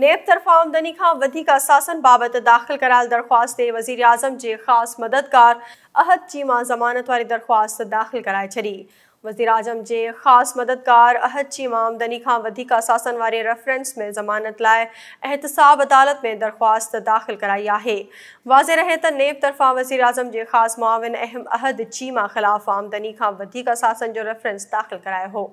नेब तरफा आमदनी का आसासन बाबत दाखिल करायल दरख्वास्त वजीर अजम के खास मददगार अहद चीमा जमानत वाली दरख्वास्त दाखिल कराए छी वजीर अजम के खास मददगार अहद चीमा आमदनी का आसासन वाले रेफरेंस में जमानत लाए एहतसाब अदालत में दरख्वास्त दाखिल कराई है वाजे रहे त नेब तरफा वजीर अजम के खास मुआविन अहम अहद चीमा खिलाफ़ आमदनी का आसासन जो रेफरेंस दाखिल कराया हो